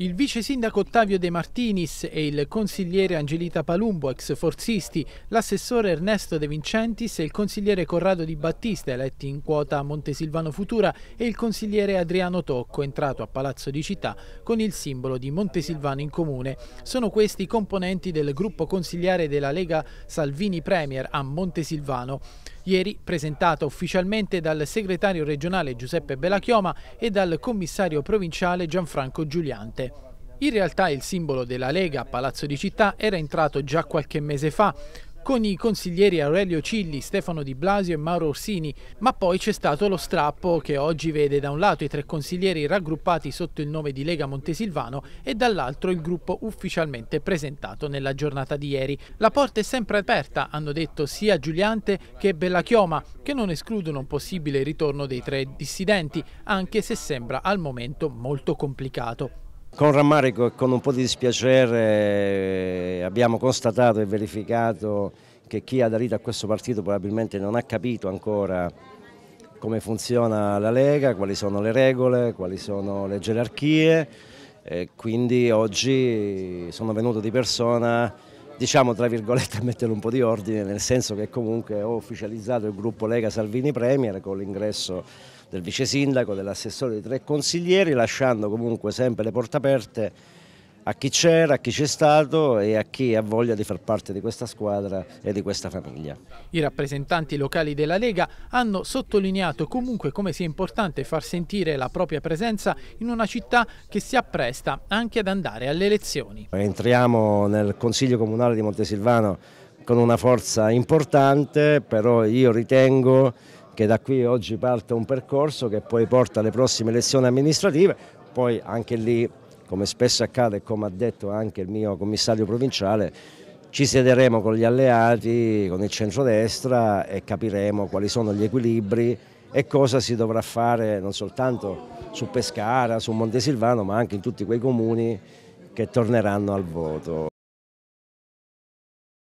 Il vice sindaco Ottavio De Martinis e il consigliere Angelita Palumbo, ex forzisti, l'assessore Ernesto De Vincentis e il consigliere Corrado Di Battista, eletti in quota a Montesilvano Futura, e il consigliere Adriano Tocco, entrato a Palazzo di Città con il simbolo di Montesilvano in comune. Sono questi componenti del gruppo consigliare della Lega Salvini Premier a Montesilvano. Ieri presentata ufficialmente dal segretario regionale Giuseppe Belachioma e dal commissario provinciale Gianfranco Giuliante. In realtà il simbolo della Lega a Palazzo di Città era entrato già qualche mese fa, con i consiglieri Aurelio Cilli, Stefano Di Blasio e Mauro Orsini, ma poi c'è stato lo strappo che oggi vede da un lato i tre consiglieri raggruppati sotto il nome di Lega Montesilvano e dall'altro il gruppo ufficialmente presentato nella giornata di ieri. La porta è sempre aperta, hanno detto sia Giuliante che Bellachioma, che non escludono un possibile ritorno dei tre dissidenti, anche se sembra al momento molto complicato. Con rammarico e con un po' di dispiacere eh, abbiamo constatato e verificato che chi ha aderito a questo partito probabilmente non ha capito ancora come funziona la Lega, quali sono le regole, quali sono le gerarchie e quindi oggi sono venuto di persona diciamo tra virgolette a mettere un po' di ordine nel senso che comunque ho ufficializzato il gruppo Lega Salvini Premier con l'ingresso del vice sindaco, dell'assessore e dei tre consiglieri lasciando comunque sempre le porte aperte a chi c'era, a chi c'è stato e a chi ha voglia di far parte di questa squadra e di questa famiglia. I rappresentanti locali della Lega hanno sottolineato comunque come sia importante far sentire la propria presenza in una città che si appresta anche ad andare alle elezioni. Entriamo nel Consiglio Comunale di Montesilvano con una forza importante, però io ritengo che da qui oggi parte un percorso che poi porta alle prossime elezioni amministrative, poi anche lì come spesso accade e come ha detto anche il mio commissario provinciale, ci siederemo con gli alleati, con il centrodestra e capiremo quali sono gli equilibri e cosa si dovrà fare non soltanto su Pescara, su Montesilvano, ma anche in tutti quei comuni che torneranno al voto.